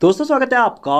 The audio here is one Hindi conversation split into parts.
दोस्तों स्वागत है आपका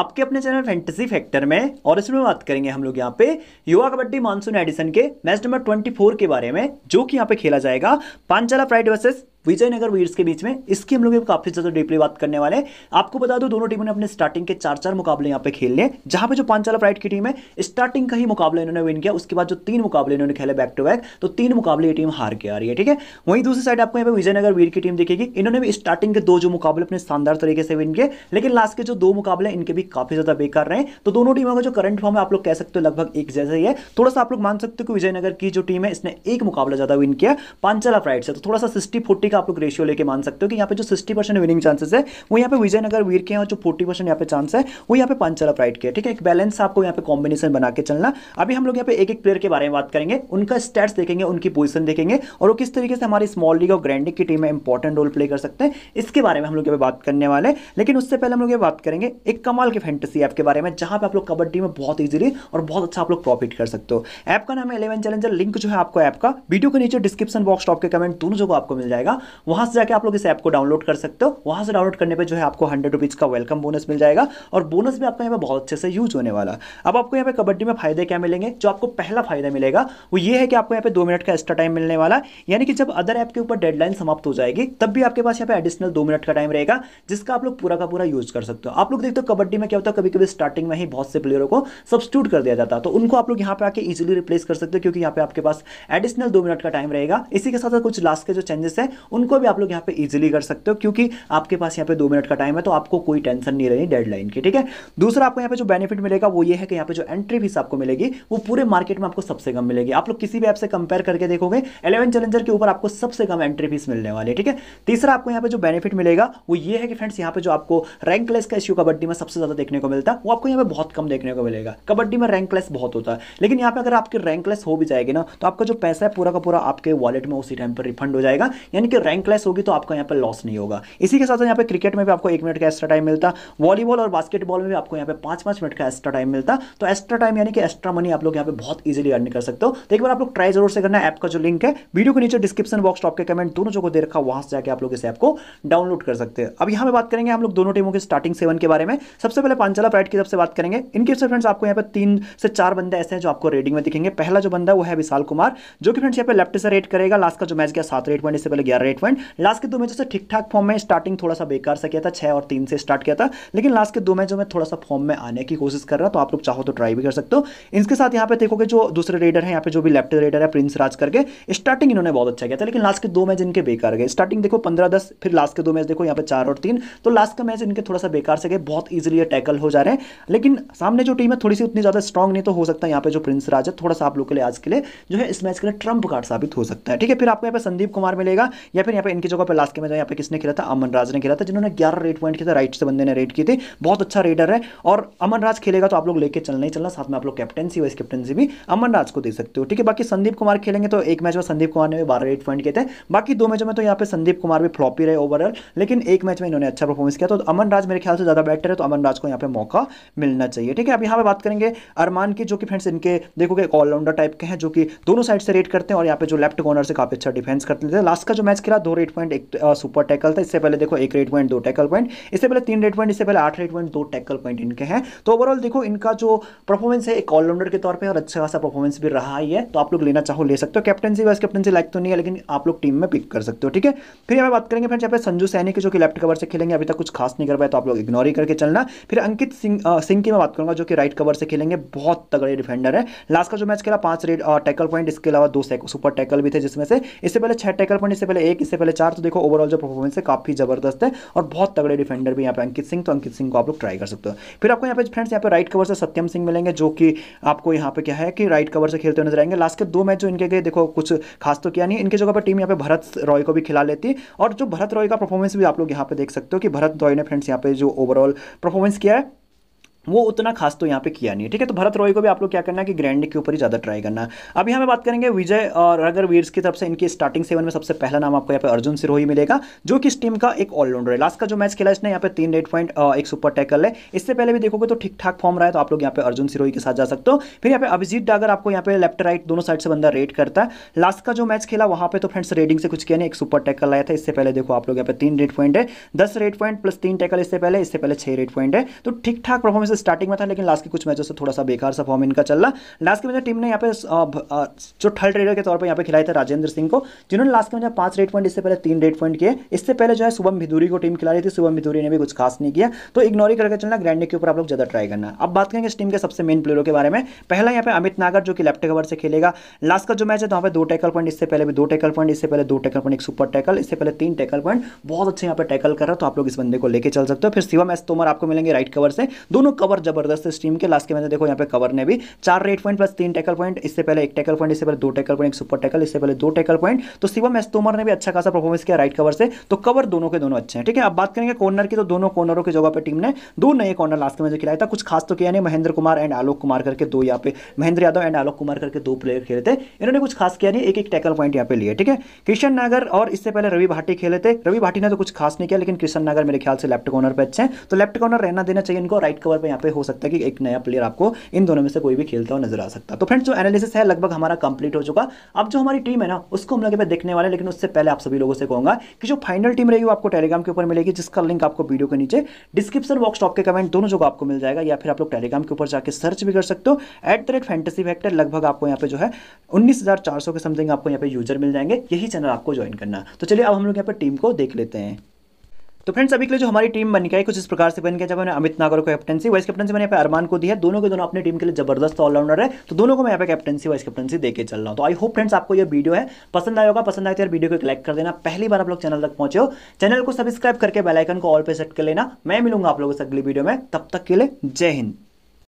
आपके अपने चैनल फैंटेसी फैक्टर में और इसमें बात करेंगे हम लोग यहाँ पे युवा कबड्डी मानसून एडिशन के मैच नंबर 24 के बारे में जो कि यहाँ पे खेला जाएगा Panchala Pride versus Vijayanagar Veers के बीच में इसकी हम लोग काफी ज्यादा डीपली बात करने वाले आपको बता दो दोनों टीमों ने अपने स्टार्टिंग के चार चार मुकाबले यहाँ पे खेल लिए जहां पे जो पांचाला प्राइड की टीम है स्टार्टिंग का ही मुकाबला इन्होंने विन किया उसके बाद जो तीन मुकाबले इन्होंने खेले बैक टू बैक तो तीन मुकाबले ये टीम हार के आ रही है ठीक है वहीं दूसरी साइड आपको यहाँ पे विजयनगर वीर की टीम देखेगी इन्होंने भी स्टार्टिंग के दो जो मुकाबले अपने शानदार तरीके से विन किए लेकिन लास्ट के जो दो मुकाबले इनके भी काफी ज्यादा बेकार रहे तो दोनों टीमों का जो करंट फॉर्म है आप लोग कह सकते हो लगभग एक जैसा ही है थोड़ा सा आप लोग मान सकते हो कि विजयनगर की जो टीम है इसने एक मुकाबला ज्यादा विन किया पांचाला प्राइड से तो थोड़ा सा सिक्सटी फोर्टी का आप लोग रेशियो लेके मान सकते हो कि यहाँ पे जो सिक्सटी परसेंट विनिंग चांसेस है वो यहाँ पे विजयनगर वीर के और जो फोर्टी परसेंट यहाँ पे चांस है वो यहाँ पे पांचला प्राइड के ठीक है एक बैलेंस आपको यहाँ पे कॉम्बिनेशन बना के चलना अभी हम लोग यहाँ पे एक एक प्लेयर के बारे में बात करेंगे उनका स्टेट्स देखेंगे उनकी पोजिशन देखेंगे और वो किस तरीके से हमारी स्मॉल लीग और ग्रैंडिंग की टीम में इंपॉर्टेंट रोल प्ले कर सकते हैं इसके बारे में हम लोग यहाँ पे बात करने वाले लेकिन उससे पहले हम लोग ये बात करेंगे एक कमाल के फैंटेसी ऐप के बारे में जहाँ पे आप लोग कबड्डी में बहुत ईजिली और बहुत अच्छा आप लोग प्रॉफिट कर सकते हो ऐप का नाम है इलेवन चैलेंजर लिंक जो है आपको ऐप का वीडियो के नीचे डिस्क्रिप्शन बॉक्स टॉप के कमेंट दोनों जगह आपको मिल जाएगा वहां से जाकर आप लोग इस ऐप को डाउनलोड कर सकते हो वहां से डाउनलोड करने पर जो है आपको हंड्रेड रुपीज़ का वेलकम बोनस मिल जाएगा और बोनस भी आपको यहाँ पर बहुत अच्छे से यूज होने वाला अब आपको यहाँ पे कबड्डी में फायदे क्या मिलेंगे जो आपको पहला फायदा मिलेगा वो ये है कि आपको यहाँ पे दो मिनट का एक्स्ट्रा टाइम मिलने वाला यानी कि जब अदर ऐप के ऊपर डेडलाइन समाप्त हो जाएगी तब भी आपके पास यहाँ पे एडिशनल दो मिनट का टाइम रहेगा जिसका आप लोग पूरा का पूरा यूज कर सकते हो आप लोग देखते हो कबड्डी में क्या होता है कभी कभी स्टार्टिंग में ही बहुत से प्लेयरों को सब्सिट्यूट कर दिया जाता है तो उनको आप लोग यहाँ पे आके इजिली रिप्लेस कर सकते हो क्योंकि यहाँ पे आपके पास एडिशनल दो मिनट का टाइम रहेगा इसी के साथ कुछ लास्ट के जो चेंजेस है उनको भी आप लोग यहाँ पे इजीली कर सकते हो क्योंकि आपके पास यहाँ पे दो मिनट का टाइम है तो आपको कोई टेंशन नहीं रहेगी डेडलाइन की ठीक है दूसरा आपको यहाँ पे जो बेनिफिट मिलेगा वो ये है कि यहाँ पे जो एंट्री फीस आपको मिलेगी वो पूरे मार्केट में आपको सबसे कम मिलेगी आप लोग किसी भी ऐप से कंपेयर करके देखोगे एलेवन चैलेंजर के ऊपर आपको सबसे कम एंट्री फीस मिलने वाली है ठीक है तीसरा आपको यहाँ पे जो बेनिफिट मिलेगा वो ये है कि फ्रेंड्स यहाँ पे जो आपको रैंक लेस का इश्यू कबड्डी में सबसे ज्यादा देखने को मिलता है वो आपको यहाँ पे बहुत कम देखने को मिलेगा कबड्डी में रैंक लेस बहुत होता है लेकिन यहाँ पे अगर आपके रैंक लेस हो भी जाएगी ना तो आपका जो पैसा है पूरा का पूरा आपके वॉलेट में उसी टाइम पर रिफंड हो जाएगा यानी कि रैंक क्लास होगी तो आपका यहाँ पर लॉस नहीं होगा इसी के साथ यहाँ पे क्रिकेट में भी आपको एक मिनट का एक्स्ट्रा टाइम मिलता वॉलीबॉल और बास्केटबॉल में भी आपको यहाँ पे पाँच पाँच मिनट का एक्स्ट्रा टाइम मिलता तो एक्स्ट्रा टाइम यानी कि एक्स्ट्रा मनी आप लोग यहाँ पे बहुत ईजिली अर्न कर सकते हो तो एक बार आप लोग ट्राई जरूर से करना ऐप का जो लिंक है वीडियो के नीचे डिस्क्रिप्शन बॉक्स टॉप के कमेंट दोनों जो को दे रखा वहां से जाकर आप लोग इस ऐप को डाउनलोड कर सकते हैं अब यहाँ पर बात करेंगे हम लोग दोनों टीमों के स्टार्टिंग सेवन के बारे में सबसे पहले पांचला प्राइड की तरफ से बात करेंगे इनके फ्रेंड्स आपको यहाँ पर तीन से चार बंदे ऐसे हैं जो आपको रेडिंग में दिखेंगे पहला जो बंदा वो है विशाल कुमार जो कि फ्रेंड्स यहाँ पे लेफ्ट से रेट करेगा लास्ट का जो मैच गया सात रेट पॉइंट इससे पहले ग्यारह ग्रेट पॉइंट लास्ट के दो मैचों से ठीक ठाक फॉर्म में स्टार्टिंग थोड़ा सा बेकार सा किया था छह और तीन से स्टार्ट किया था लेकिन लास्ट के दो मैचों में थोड़ा सा फॉर्म में आने की कोशिश कर रहा है तो आप लोग चाहो तो ट्राई भी कर सकते हो इसके साथ यहाँ पे देखोगे जो दूसरे रेडर है यहाँ पे जो भी लेफ्ट रेडर है प्रिंस राज करके स्टार्टिंग इन्होंने बहुत अच्छा किया था लेकिन लास्ट के दो मैच इनके बेकार गए स्टार्टिंग देखो पंद्रह दस फिर लास्ट के दो मैच देखो यहाँ पे चार और तीन तो लास्ट का मैच इनके थोड़ा सा बेकार से गए बहुत ईजिली टैकल हो जा रहे हैं लेकिन सामने जो टीम है थोड़ी सी उतनी ज़्यादा स्ट्रॉग नहीं तो हो सकता है यहाँ पे जो प्रिंस राज है थोड़ा सा आप लोग के लिए आज के लिए जो है इस मैच के लिए ट्रंप कार्ड साबित हो सकता है ठीक है फिर आपको यहाँ पे संदीप कुमार मिलेगा या फिर यहाँ पे इनकी जगह पर लास्ट के मैच यहाँ पे किसने खेला था अमन राज ने खेला था जिन्होंने ग्यारह रेड पॉइंट किया था राइट से बंदे ने रेड किए थे बहुत अच्छा रेडर है और अमन राज खेलेगा तो आप लोग लेके चलना ही चलना साथ में आप लोग कैप्टनसी वाइस कैप्टनसी भी अमन राज को दे सकते हो ठीक है बाकी संदीप कुमार खेलेंगे तो एक मैच में संदीप कुमार ने भी बारह रेड पॉइंट किए थे बाकी दो मैचों में तो यहाँ पे संदीप कुमार भी फ्लॉपी रहे ओवरऑल लेकिन एक मैच में इन्होंने अच्छा परफॉर्मेंस किया तो अमन राज मेरे ख्याल से ज़्यादा बेटर है तो अमन राज को यहाँ पे मौका मिलना चाहिए ठीक है अब यहाँ पे बात करेंगे अरमान की जो कि फ्रेंड्स इनके देखोगे कि ऑलराउंडर टाइप के हैं जो कि दोनों साइड से रेड करते हैं और यहाँ पे जो लेफ्ट कॉर्नर से काफ़ी अच्छा डिफेंस करते थे लास्ट का जो मैच खिला दो रेट पॉइंट एक सुपर टैकल था इससे पहले देखो एक रेट पॉइंट दो टैकल पॉइंट इससे पहले तीन रेट पॉइंट इससे पहले आठ रेट पॉइंट दो टैकल पॉइंट इनके हैं तो ओवरऑल देखो इनका जो परफॉर्मेंस है एक ऑलराउंडर के तौर पर और अच्छा खासा परफॉर्मेंस भी रहा ही है तो आप लोग लेना चाहो ले सकते हो कैप्टनसी वाइस कैप्टनसी लाइक तो नहीं है लेकिन आप लोग टीम में पिक कर सकते हो ठीक है फिर हमें बात करेंगे फ्रेंड्स यहाँ पे संजू सैनी के जो कि लेफ्ट कवर से खेलेंगे अभी तक कुछ खास नहीं कर पाए तो आप लोग इग्नोर ही करके चलना फिर अंकित सिंह सिंह की मैं बात करूंगा जो कि राइट कवर से खेलेंगे बहुत तगड़े डिफेंडर है लास्ट का जो मैच खेला पांच रेट टैकल पॉइंट इसके अलावा दो सुपर टैकल भी थे जिसमें से इससे पहले छह टैकल पॉइंट इससे पहले एक एक इससे पहले चार तो देखो ओवरऑल जो परफॉर्मेंस है काफी जबरदस्त है और बहुत तगड़े डिफेंडर भी यहाँ पे अंकित सिंह तो अंकित सिंह को आप लोग ट्राई कर सकते हो फिर आपको यहाँ पे फ्रेंड्स यहाँ पे राइट कवर से सत्यम सिंह मिलेंगे जो कि आपको यहाँ पे क्या है कि राइट कवर से खेलते नजर आएंगे लास्ट के दो मैच जो इनके गए देखो कुछ खास तो किया नहीं इनके जगह पर टीम यहाँ पे भरत रॉय को भी खिला लेती और जो भरत रॉय का परफॉर्मेंस भी आप लोग यहाँ पे देख सकते हो कि भरत रॉय ने फ्रेंड्स यहाँ पे जो ओवरऑल परफॉर्मेंस किया है वो उतना खास तो यहाँ पे किया नहीं है ठीक है तो भरत रॉय को भी आप लोग क्या करना है कि ग्रैंड के ऊपर ही ज़्यादा ट्राई करना है अभी हमें बात करेंगे विजय और अगर वीर्स की तरफ से इनकी स्टार्टिंग सेवन में सबसे पहला नाम आपको यहाँ पे अर्जुन सिरोही मिलेगा जो कि इस टीम का एक ऑलराउंडर है लास्ट का जो मैच खेला इसने यहाँ पे तीन रेड पॉइंट एक सुपर टैकल है इससे पहले भी देखोगे तो ठीक ठाक फॉर्म रहा है तो आप लोग यहाँ पे अर्जुन सिरोही के साथ जा सकते हो फिर यहाँ पे अभिजीत डागर आपको यहाँ पे लेफ्ट राइट दोनों साइड से बंदा रेड करता है लास्ट का जो मैच खेला वहाँ पर तो फ्रेंड्स रेडिंग से कुछ किया नहीं एक सुपर टैकल आया था इससे पहले देखो आप लोग यहाँ पे तीन रेड पॉइंट है दस रेड पॉइंट प्लस तीन टैकल इससे पहले इससे पहले छह रेड पॉइंट है तो ठीक ठाक परफॉर्मेंस स्टार्टिंग में था लेकिन लास्ट के कुछ मैचों से थोड़ा सा बेकार सा फॉर्म इनका चल रहा लास्ट के मैच टीम ने यहाँ पे जो थर्ड ट्रेडर के तौर पर यहाँ पे खिलाया था राजेंद्र सिंह को जिन्होंने लास्ट के मैच पांच रेड पॉइंट इससे पहले तीन रेड पॉइंट किए इससे पहले जो है शुभम भिदूरी को टीम खिला रही थी शुभम भिदूरी ने भी कुछ खास नहीं किया तो इग्नोर करके चलना ग्रैंड के ऊपर आप लोग ज्यादा ट्राई करना अब बात करेंगे इस टीम के सबसे मेन प्लेयरों के बारे में पहला यहाँ पे अमित नागर जो कि लेफ्ट कवर से खेलेगा लास्ट का जो मैच है तो वहाँ पे दो टैकल पॉइंट इससे पहले भी दो टैकल पॉइंट इससे पहले दो टैकल पॉइंट एक सुपर टैकल इससे पहले तीन टैकल पॉइंट बहुत अच्छे यहाँ पे टैकल कर रहा तो आप लोग इस बंदे को लेकर चल सकते हो फिर शिवम एस तोमर आपको मिलेंगे राइट कवर से दोनों कवर जबरदस्त स्टीम के लास्ट के मैंने देखो यहाँ पे कवर ने भी चार रेड पॉइंट प्लस तीन टैकल पॉइंट इससे पहले एक टैकल पॉइंट इससे पहले दो टैकल पॉइंट एक सुपर टैकल इससे पहले दो टैकल पॉइंट तो शिवम एस तोमर ने भी अच्छा खासा परफॉर्मेंस किया राइट कवर से तो कवर दोनों के दोनों अच्छे हैं ठीक है अब बात करेंगे कॉर्नर की तो दोनों कॉर्नरों की जगह पर टीम ने दो नए कॉर्नर लास्ट के मैच खिलाया था कुछ खास तो किया नहीं महेंद्र कुमार एंड आलोक कुमार करके दो यहाँ पे महेंद्र यादव एंड आलोक कुमार करके दो प्लेयर खेले थे इन्होंने कुछ खास किया नहीं एक एक टैकल पॉइंट यहाँ पे लिए ठीक है किशन नगर और इससे पहले रवि भाटी खेले थे रवि भाटी ने तो कुछ खास नहीं किया लेकिन किशन नगर मेरे ख्याल से लेफ्ट कॉर्नर पर अच्छे हैं तो लेफ्ट कॉर्नर रहना देना चाहिए इनको राइट कवर पर यहाँ पे हो सकता है कि एक नया प्लेयर आपको इन दोनों में से कोई भी खेलता हुआ नजर आ सकता है तो फ्रेंड्स जो एनालिसिस है लगभग हमारा कंप्लीट हो चुका अब जो हमारी टीम है ना उसको हम लोग देखने वाले लेकिन उससे पहले आप सभी लोगों से कहूंगा कि जो फाइनल टीम रहेगी आपको टेलीग्राम के ऊपर मिलेगी जिसका लिंक आपको वीडियो के नीचे डिस्क्रिप्शन बॉक्स टॉप के कमेंट दोनों जगह आपको मिल जाएगा या फिर आप लोग टेलीग्राम के ऊपर जाकर सर्च भी कर सकते हो at the rate fantasy vector लगभग आपको यहाँ पे जो है उन्नीस के समथिंग आपको यहाँ पे यूजर मिल जाएंगे यही चैनल आपको ज्वाइन करना तो चलिए अब हम लोग यहाँ पे टीम को देख लेते हैं तो फ्रेंड्स अभी के लिए जो हमारी टीम बन है कुछ इस प्रकार से बन गया जब मैंने अमित नागर को कैप्टनसी वाइस कैप्टनसी मैंने यहाँ पे अरमान को दी है दोनों के दोनों अपनी टीम के लिए जबरदस्त ऑलराउंडर है तो दोनों को मैं यहाँ पे कैप्टनसी वाइस कैप्टनसी देकर चल रहा हूँ तो आई होप फ्रेंड्स आपको यह वीडियो है पसंद आएगा पसंद आए तो यार वीडियो को लाइक कर देना पहली बार आप लोग चैनल तक पहुंचे हो चैनल को सब्सक्राइब करके बेलाइकन को ऑल पे सेट कर लेना मैं मिलूंगा आप लोगों से अगली वीडियो में तब तक के लिए जय हिंद